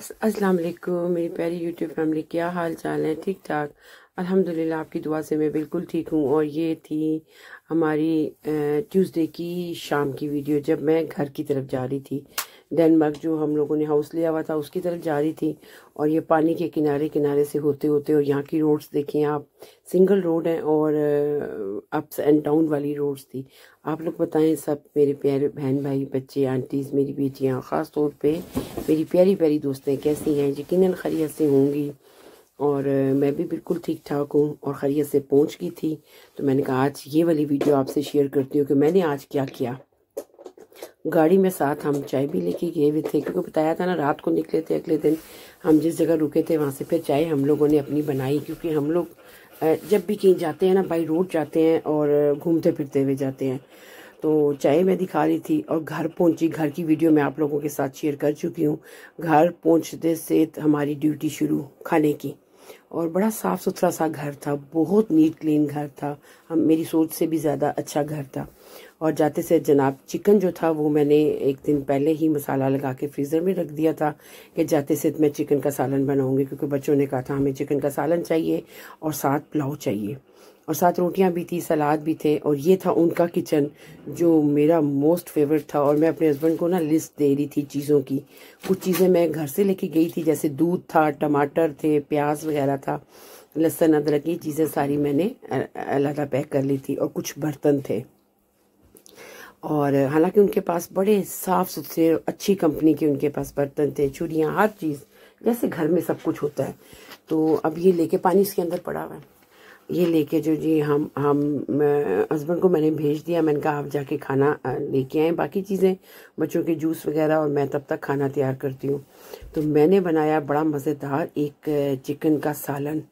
अस्सलाम वालेकुम मेरी प्यारी यूट्यूब फैमिली क्या हाल चाल है ठीक ठाक अल्हम्दुलिल्लाह आपकी दुआ से मैं बिल्कुल ठीक हूँ और ये थी हमारी ट्यूसडे की शाम की वीडियो जब मैं घर की तरफ जा रही थी डेनमार्क जो हम लोगों ने हाउस लिया हुआ था उसकी तरफ जा रही थी और ये पानी के किनारे किनारे से होते होते और यहाँ की रोड्स देखें आप सिंगल रोड हैं और अप्स एंड डाउन वाली रोड्स थी आप लोग बताएं सब मेरे प्यारे बहन भाई बच्चे आंटीज़ मेरी बेटियाँ ख़ास तौर पे मेरी प्यारी प्यारी दोस्तें कैसी हैं यकीन खरीत से होंगी और मैं भी बिल्कुल ठीक ठाक हूँ और खरीत से पहुँच गई थी तो मैंने कहा आज ये वाली वीडियो आपसे शेयर करती हूँ कि मैंने आज क्या किया गाड़ी में साथ हम चाय भी लेके गए हुए थे क्योंकि बताया था ना रात को निकले थे अगले दिन हम जिस जगह रुके थे वहाँ से फिर चाय हम लोगों ने अपनी बनाई क्योंकि हम लोग जब भी कहीं जाते हैं ना बाई रोड जाते हैं और घूमते फिरते हुए जाते हैं तो चाय मैं दिखा रही थी और घर पहुंची घर की वीडियो मैं आप लोगों के साथ शेयर कर चुकी हूँ घर पहुंचते से हमारी ड्यूटी शुरू खाने की और बड़ा साफ़ सुथरा सा घर था बहुत नीट क्लीन घर था हम मेरी सोच से भी ज़्यादा अच्छा घर था और जाते से जनाब चिकन जो था वो मैंने एक दिन पहले ही मसाला लगा के फ्रीज़र में रख दिया था कि जाते से मैं चिकन का सालन बनाऊँगी क्योंकि बच्चों ने कहा था हमें चिकन का सालन चाहिए और साथ पुलाव चाहिए और साथ रोटियां भी थी सलाद भी थे और ये था उनका किचन जो मेरा मोस्ट फेवरेट था और मैं अपने हस्बैंड को ना लिस्ट दे रही थी चीज़ों की कुछ चीज़ें मैं घर से लेके गई थी जैसे दूध था टमाटर थे प्याज वगैरह था लहसुन अदरक ये चीज़ें सारी मैंने अलग पैक कर ली थी और कुछ बर्तन थे और हालांकि उनके पास बड़े साफ सुथरे अच्छी कंपनी के उनके पास बर्तन थे चूड़ियाँ हर चीज़ जैसे घर में सब कुछ होता है तो अब ये लेके पानी इसके अंदर पड़ा हुआ है ये लेके जो जी हम हम हस्बैंड को मैंने भेज दिया मैंने कहा आप जाके खाना लेके आए बाकी चीज़ें बच्चों के जूस वगैरह और मैं तब तक खाना तैयार करती हूँ तो मैंने बनाया बड़ा मज़ेदार एक चिकन का सालन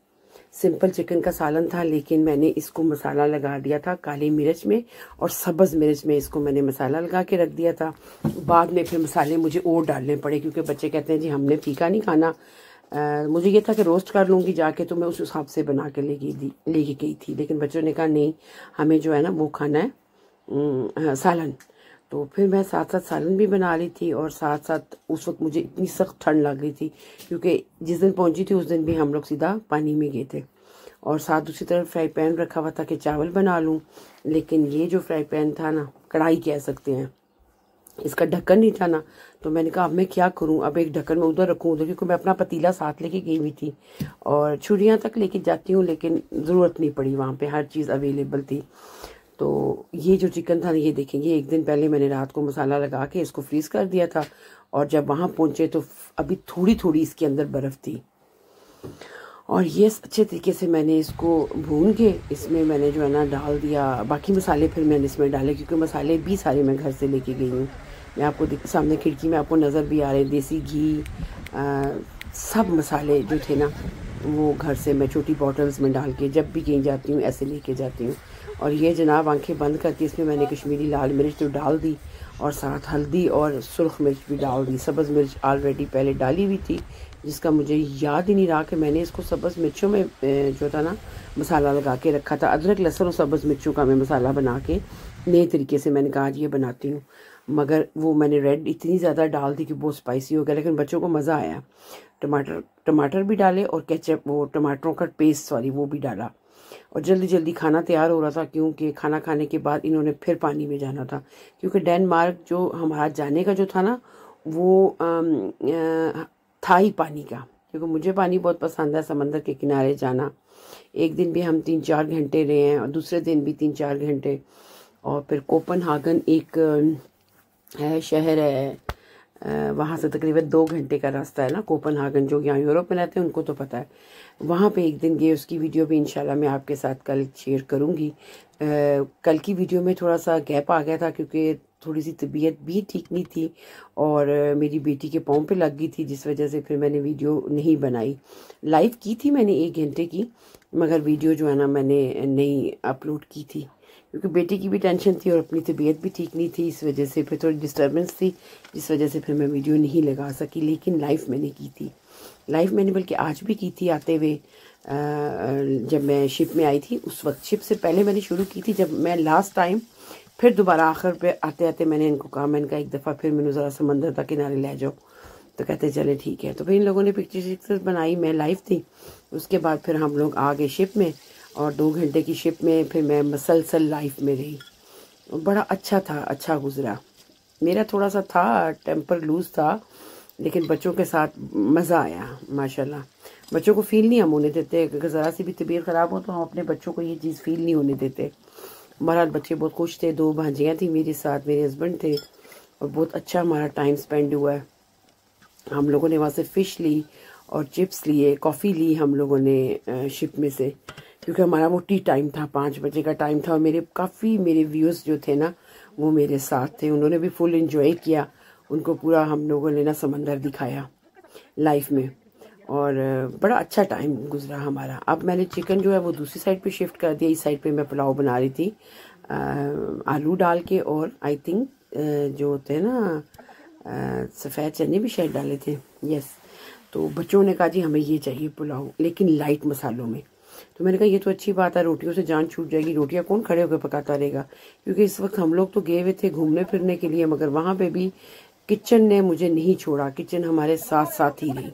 सिंपल चिकन का सालन था लेकिन मैंने इसको मसाला लगा दिया था काली मिर्च में और सब्ज़ मिर्च में इसको मैंने मसाला लगा के रख दिया था बाद में फिर मसाले मुझे और डालने पड़े क्योंकि बच्चे कहते हैं जी हमने फीका नहीं खाना आ, मुझे ये था कि रोस्ट कर लूँगी जाके तो मैं उस हिसाब से बना के गई लेके गई थी लेकिन बच्चों ने कहा नहीं हमें जो है ना वो खाना है सालन तो फिर मैं साथ साथ सालन भी बना रही थी और साथ साथ उस वक्त मुझे इतनी सख्त ठंड लग रही थी क्योंकि जिस दिन पहुंची थी उस दिन भी हम लोग सीधा पानी में गए थे और साथ दूसरी तरफ फ्राई पैन रखा हुआ था कि चावल बना लूँ लेकिन ये जो फ्राई पैन था ना कढ़ाई कह सकते हैं इसका ढक्कन नहीं था ना तो मैंने कहा अब मैं क्या करूं अब एक ढक्कन में उधर रखूं उधर क्योंकि मैं अपना पतीला साथ लेके गई हुई थी और छुड़ियाँ तक लेके जाती हूँ लेकिन ज़रूरत नहीं पड़ी वहाँ पे हर चीज़ अवेलेबल थी तो ये जो चिकन था ये देखेंगे एक दिन पहले मैंने रात को मसाला लगा के इसको फ्रीज़ कर दिया था और जब वहाँ पहुंचे तो अभी थोड़ी थोड़ी इसके अंदर बर्फ़ थी और ये अच्छे तरीके से मैंने इसको भून के इसमें मैंने जो है ना डाल दिया बाकी मसाले फिर मैंने इसमें डाले क्योंकि मसाले भी सारे मैं घर से लेके गई हूँ मैं आपको सामने खिड़की में आपको नज़र भी आ रहे देसी घी सब मसाले जो थे ना वो घर से मैं छोटी बॉटल्स में डाल के जब भी कहीं जाती हूँ ऐसे लेके जाती हूँ और ये जनाब आंखें बंद करके इसमें मैंने कश्मीरी लाल मिर्च तो डाल दी और साथ हल्दी और सुरख मिर्च भी डाल दी सब्ज़ मिर्च ऑलरेडी पहले डाली हुई थी जिसका मुझे याद ही नहीं रहा कि मैंने इसको सब्ज़ मिर्चों में जो था ना मसाला लगा के रखा था अदरक लहसुन और सब्ज़ मिर्चों का मैं मसाला बना के नए तरीके से मैंने कहा ये बनाती हूँ मगर वो मैंने रेड इतनी ज़्यादा डाल दी कि बहुत स्पाइसी हो गया लेकिन बच्चों को मज़ा आया टमाटर टमाटर भी डाले और कैचअप वो टमाटरों का पेस्ट सॉरी वो भी डाला और जल्दी जल्दी खाना तैयार हो रहा था क्योंकि खाना खाने के बाद इन्होंने फिर पानी में जाना था क्योंकि डेनमार्क जो हमारा जाने का जो था ना वो आ, आ, था ही पानी का क्योंकि मुझे पानी बहुत पसंद है समंदर के किनारे जाना एक दिन भी हम तीन चार घंटे रहे हैं और दूसरे दिन भी तीन चार घंटे और फिर कोपनहागन एक है शहर है वहाँ से तकरीबन दो घंटे का रास्ता है ना कोपनहागन जो यहाँ यूरोप में रहते हैं उनको तो पता है वहाँ पे एक दिन गए उसकी वीडियो भी इंशाल्लाह मैं आपके साथ कल शेयर करूँगी कल की वीडियो में थोड़ा सा गैप आ गया था क्योंकि थोड़ी सी तबीयत भी ठीक नहीं थी और मेरी बेटी के पाँव पे लग गई थी जिस वजह से फिर मैंने वीडियो नहीं बनाई लाइव की थी मैंने एक घंटे की मगर वीडियो जो है ना मैंने नहीं अपलोड की थी क्योंकि बेटी की भी टेंशन थी और अपनी तबीयत भी ठीक नहीं थी इस वजह से फिर थोड़ी डिस्टर्बेंस थी जिस वजह से फिर मैं वीडियो नहीं लगा सकी लेकिन लाइव मैंने की थी लाइव मैंने बल्कि आज भी की थी आते हुए जब मैं शिप में आई थी उस वक्त शिप से पहले मैंने शुरू की थी जब मैं लास्ट टाइम फिर दोबारा आखिर पे आते आते मैंने इनको कहा मैंने कहा एक दफ़ा फिर मैंने ज़रा समंदर का किनारे ले जाओ तो कहते चले ठीक है तो फिर इन लोगों ने पिक्चर शिक्चर बनाई मैं लाइव थी उसके बाद फिर हम लोग आ गए शिप में और दो घंटे की शिप में फिर मैं मसलसल लाइफ में रही बड़ा अच्छा था अच्छा गुजरा मेरा थोड़ा सा था टेम्पर लूज़ था लेकिन बच्चों के साथ मज़ा आया माशाल्लाह बच्चों को फील नहीं हम होने देते अगर ज़रा सी भी तबीयत ख़राब हो तो हम अपने बच्चों को ये चीज़ फील नहीं होने देते हमारा बच्चे बहुत खुश थे दो भांजियाँ थी मेरे साथ मेरे हस्बैंड थे और बहुत अच्छा हमारा टाइम स्पेंड हुआ है हम लोगों ने वहाँ से फ़िश ली और चिप्स लिए कॉफ़ी ली हम लोगों ने शिप में से क्योंकि हमारा वो टी टाइम था पाँच बजे का टाइम था और मेरे काफ़ी मेरे व्यूज़ जो थे ना वो मेरे साथ थे उन्होंने भी फुल इन्जॉय किया उनको पूरा हम लोगों ने ना समंदर दिखाया लाइफ में और बड़ा अच्छा टाइम गुजरा हमारा अब मैंने चिकन जो है वो दूसरी साइड पे शिफ्ट कर दिया इस साइड पे मैं पुलाव बना रही थी आ, आलू डाल के और आई थिंक जो होते हैं ना सफ़ेद चने भी शायद डाले थे यस तो बच्चों ने कहा जी हमें ये चाहिए पुलाव लेकिन लाइट मसालों में तो मैंने कहा ये तो अच्छी बात है रोटियों से जान छूट जाएगी रोटियां कौन खड़े होकर पकाता रहेगा क्योंकि इस वक्त हम लोग तो गए हुए थे घूमने फिरने के लिए मगर वहां पे भी किचन ने मुझे नहीं छोड़ा किचन हमारे साथ साथ ही रही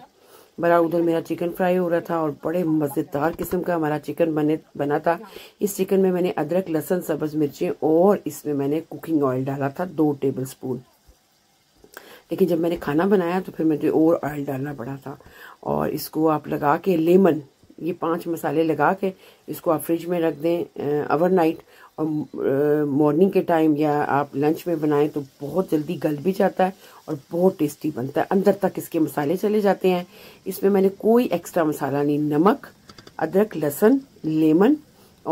बड़ा उधर मेरा चिकन फ्राई हो रहा था और बड़े मज़ेदार किस्म का हमारा चिकन बने बना था इस चिकन में मैंने अदरक लहसन सब्ज़ मिर्ची और इसमें मैंने कुकिंग ऑयल डाला था दो टेबल स्पून लेकिन जब मैंने खाना बनाया तो फिर मुझे और ऑयल डालना पड़ा था और इसको आप लगा के लेमन ये पांच मसाले लगा के इसको आप फ्रिज में रख दें ओवर नाइट और मॉर्निंग के टाइम या आप लंच में बनाएं तो बहुत जल्दी गल भी जाता है और बहुत टेस्टी बनता है अंदर तक इसके मसाले चले जाते हैं इसमें मैंने कोई एक्स्ट्रा मसाला नहीं नमक अदरक लहसन लेमन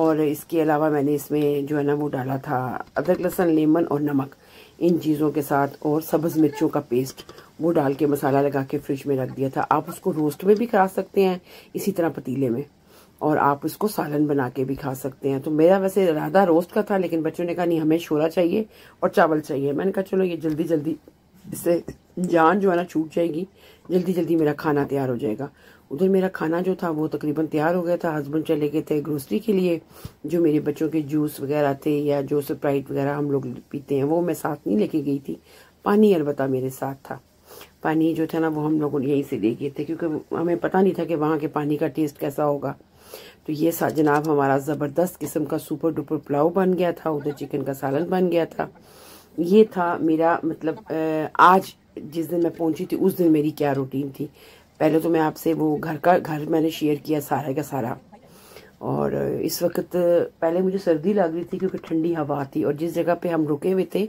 और इसके अलावा मैंने इसमें जो है ना वो डाला था अदरक लहसन लेमन और नमक इन चीज़ों के साथ और सब्ज़ मिर्चों का पेस्ट वो डाल के मसाला लगा के फ्रिज में रख दिया था आप उसको रोस्ट में भी खा सकते हैं इसी तरह पतीले में और आप उसको सालन बना के भी खा सकते हैं तो मेरा वैसे राधा रोस्ट का था लेकिन बच्चों ने कहा नहीं हमें शोरा चाहिए और चावल चाहिए मैंने कहा चलो ये जल्दी जल्दी इससे जान जो है ना छूट जाएगी जल्दी जल्दी मेरा खाना तैयार हो जाएगा उधर मेरा खाना जो था वो तकरीबन तैयार हो गया था हस्बैंड चले गए थे ग्रोसरी के लिए जो मेरे बच्चों के जूस वगैरह थे या जो स्प्राइट वगैरह हम लोग पीते हैं वो मैं साथ नहीं लेके गई थी पानी अलबत्ता मेरे साथ था पानी जो था ना वो हम लोगों ने यहीं से ले गए थे क्योंकि हमें पता नहीं था कि वहाँ के पानी का टेस्ट कैसा होगा तो ये जनाब हमारा ज़बरदस्त किस्म का सुपर डुपर पुलाव बन गया था उधर चिकन का सालन बन गया था ये था मेरा मतलब आज जिस दिन मैं पहुंची थी उस दिन मेरी क्या रूटीन थी पहले तो मैं आपसे वो घर का घर मैंने शेयर किया सारा का सारा और इस वक्त पहले मुझे सर्दी लग रही थी क्योंकि ठंडी हवा थी और जिस जगह पे हम रुके हुए थे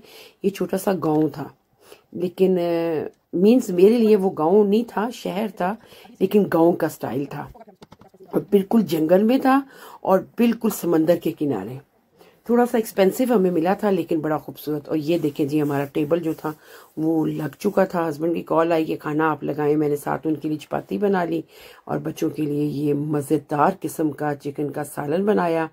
ये छोटा सा गांव था लेकिन मीन्स मेरे लिए वो गांव नहीं था शहर था लेकिन गांव का स्टाइल था और बिल्कुल जंगल में था और बिल्कुल समंदर के किनारे थोड़ा सा एक्सपेंसिव हमें मिला था लेकिन बड़ा खूबसूरत और ये देखें जी हमारा टेबल जो था वो लग चुका था हस्बैंड की कॉल आई कि खाना आप लगाएं मैंने साथ उनके लिए चपाती बना ली और बच्चों के लिए ये मज़ेदार किस्म का चिकन का सालन बनाया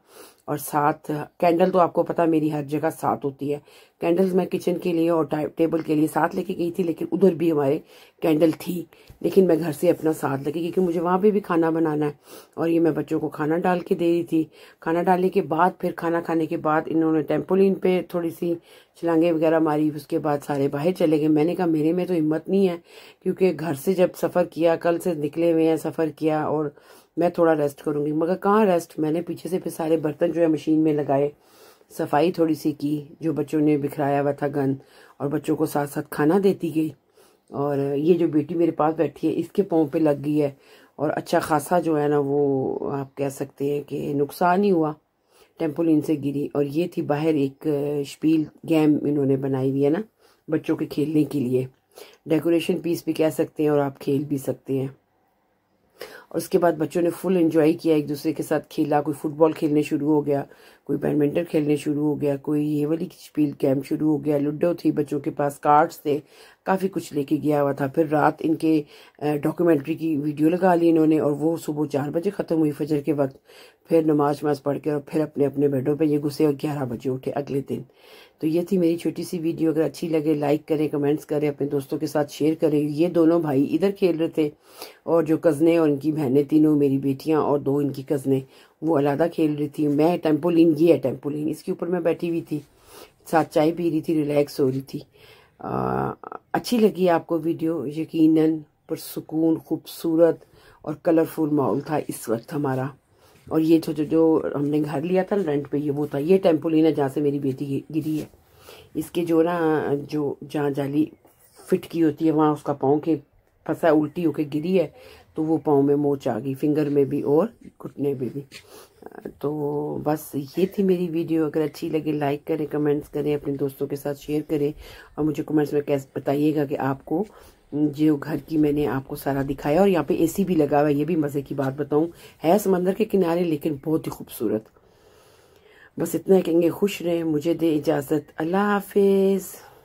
और साथ कैंडल तो आपको पता मेरी हर जगह साथ होती है कैंडल्स मैं किचन के लिए और टेबल के लिए साथ लेके गई थी लेकिन उधर भी हमारे कैंडल थी लेकिन मैं घर से अपना साथ लगी क्योंकि मुझे वहाँ पे भी खाना बनाना है और ये मैं बच्चों को खाना डाल के दे रही थी खाना डालने के बाद फिर खाना खाने के बाद इन्होंने टेम्पोलिन पे थोड़ी सी छलांगे वगैरह मारी उसके बाद सारे बाहर चले गए मैंने कहा मेरे में तो हिम्मत नहीं है क्योंकि घर से जब सफ़र किया कल से निकले हुए हैं सफ़र किया और मैं थोड़ा रेस्ट करूँगी मगर कहाँ रेस्ट मैंने पीछे से फिर सारे बर्तन जो है मशीन में लगाए सफाई थोड़ी सी की जो बच्चों ने बिखराया हुआ था गन और बच्चों को साथ साथ खाना देती गई और ये जो बेटी मेरे पास बैठी है इसके पाँव पे लग गई है और अच्छा खासा जो है ना वो आप कह सकते हैं कि नुकसान ही हुआ टेम्पोलिन से गिरी और ये थी बाहर एक शपील गेम इन्होंने बनाई हुई है ना बच्चों के खेलने के लिए डेकोरेशन पीस भी कह सकते हैं और आप खेल भी सकते हैं उसके बाद बच्चों ने फुल एंजॉय किया एक दूसरे के साथ खेला कोई फुटबॉल खेलने शुरू हो गया कोई बैडमिंटन खेलने शुरू हो गया कोई ये वाली स्पील कैम्प शुरू हो गया लूडो थी बच्चों के पास कार्ड्स थे काफ़ी कुछ लेके गया हुआ था फिर रात इनके डॉक्यूमेंट्री की वीडियो लगा ली इन्होंने और वो सुबह चार बजे ख़त्म हुई फजर के वक्त फिर नमाज वमाज पढ़ के और फिर अपने अपने बेडों पर ये घुसे और ग्यारह बजे उठे अगले दिन तो ये थी मेरी छोटी सी वीडियो अगर अच्छी लगे लाइक करें कमेंट्स करें अपने दोस्तों के साथ शेयर करें ये दोनों भाई इधर खेल रहे थे और जो कज़नें और इनकी बहनें तीनों मेरी बेटियां और दो इनकी कज़नें वो अलादा खेल रही थी मैं टेम्पोलिन ये है टेम्पोलिन इसके ऊपर मैं बैठी हुई थी साथ चाय पी रही थी रिलैक्स हो रही थी आ, अच्छी लगी आपको वीडियो यकीन पर सुकून खूबसूरत और कलरफुल माहौल था इस वक्त हमारा और ये जो जो हमने घर लिया था रेंट पे ये वो था ये टेम्पो लेना जहाँ से मेरी बेटी गिरी है इसके जो ना जो जहाँ जाली फिट की होती है वहाँ उसका पाँव के फंसा उल्टी होके गिरी है तो वो पाँव में मोच आ गई फिंगर में भी और घुटने में भी तो बस ये थी मेरी वीडियो अगर अच्छी लगे लाइक करें कमेंट्स करें अपने दोस्तों के साथ शेयर करें और मुझे कमेंट्स में कैसे बताइएगा कि आपको जो घर की मैंने आपको सारा दिखाया और यहाँ पे एसी भी लगा हुआ है ये भी मज़े की बात बताऊं है समंदर के किनारे लेकिन बहुत ही खूबसूरत बस इतना कहेंगे खुश रहें मुझे दे इजाज़त अल्लाह हाफिज़